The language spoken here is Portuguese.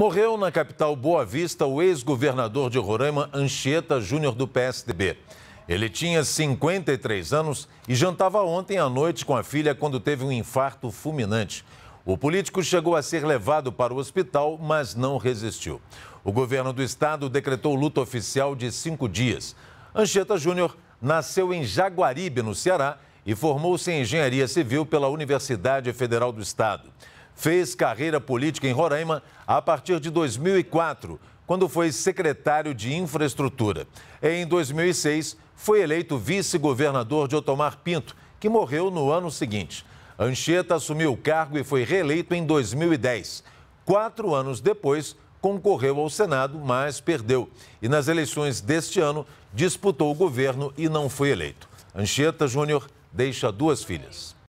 Morreu na capital Boa Vista o ex-governador de Roraima, Anchieta Júnior, do PSDB. Ele tinha 53 anos e jantava ontem à noite com a filha quando teve um infarto fulminante. O político chegou a ser levado para o hospital, mas não resistiu. O governo do estado decretou luta oficial de cinco dias. Anchieta Júnior nasceu em Jaguaribe, no Ceará, e formou-se em engenharia civil pela Universidade Federal do Estado fez carreira política em Roraima a partir de 2004, quando foi secretário de Infraestrutura. Em 2006, foi eleito vice-governador de Otomar Pinto, que morreu no ano seguinte. Anchieta assumiu o cargo e foi reeleito em 2010. Quatro anos depois, concorreu ao Senado, mas perdeu. E nas eleições deste ano, disputou o governo e não foi eleito. Anchieta Júnior deixa duas filhas.